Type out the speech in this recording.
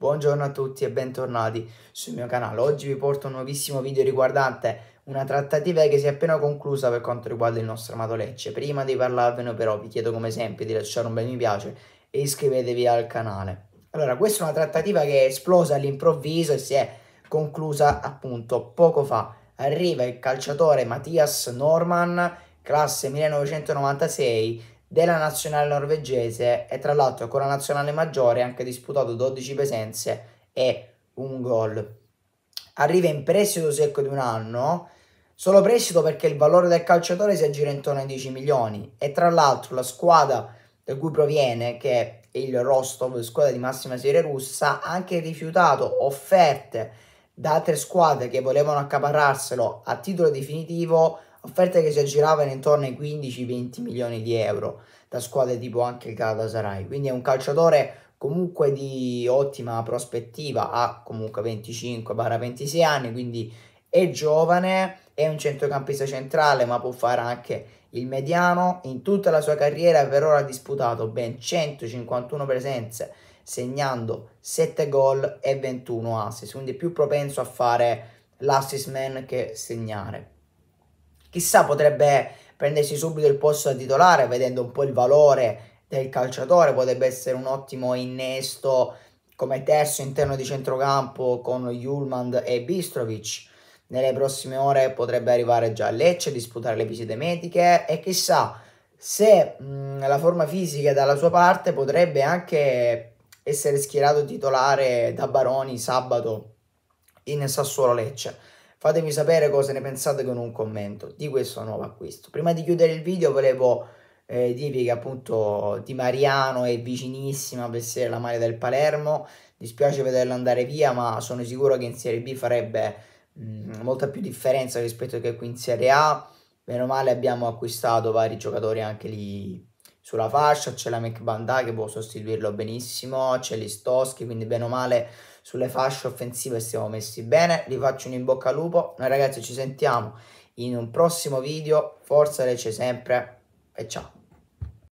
Buongiorno a tutti e bentornati sul mio canale. Oggi vi porto un nuovissimo video riguardante una trattativa che si è appena conclusa per quanto riguarda il nostro amato Lecce. Prima di parlarvene però vi chiedo come sempre di lasciare un bel mi piace e iscrivetevi al canale. Allora, questa è una trattativa che è esplosa all'improvviso e si è conclusa appunto poco fa. Arriva il calciatore Mattias Norman, classe 1996 della nazionale norvegese e tra l'altro con la nazionale maggiore ha anche disputato 12 presenze e un gol. Arriva in prestito secco di un anno, solo prestito perché il valore del calciatore si aggira intorno ai 10 milioni e tra l'altro la squadra da cui proviene, che è il Rostov, squadra di massima serie russa, ha anche rifiutato offerte da altre squadre che volevano accaparrarselo a titolo definitivo offerta che si aggiravano intorno ai 15-20 milioni di euro da squadre tipo anche il Galatasaray, quindi è un calciatore comunque di ottima prospettiva, ha comunque 25-26 anni, quindi è giovane, è un centrocampista centrale ma può fare anche il mediano, in tutta la sua carriera per ora ha disputato ben 151 presenze, segnando 7 gol e 21 assist, quindi è più propenso a fare l'assist man che segnare. Chissà, potrebbe prendersi subito il posto da titolare, vedendo un po' il valore del calciatore, potrebbe essere un ottimo innesto come terzo interno di centrocampo con Julmand e Bistrovic. Nelle prossime ore potrebbe arrivare già a Lecce, disputare le visite mediche e chissà se mh, la forma fisica è dalla sua parte potrebbe anche essere schierato titolare da Baroni sabato in Sassuolo Lecce. Fatemi sapere cosa ne pensate con un commento di questo nuovo acquisto. Prima di chiudere il video volevo eh, dirvi che appunto Di Mariano è vicinissima a essere la maglia del Palermo. Dispiace vederla andare via, ma sono sicuro che in Serie B farebbe mh, mm, molta più differenza rispetto che qui in Serie A. Meno male abbiamo acquistato vari giocatori anche lì sulla fascia, c'è la McBandà che può sostituirlo benissimo, c'è l'Istoschi, quindi bene o male sulle fasce offensive siamo messi bene, vi faccio un in bocca al lupo, noi ragazzi ci sentiamo in un prossimo video, forza Lecce sempre e ciao!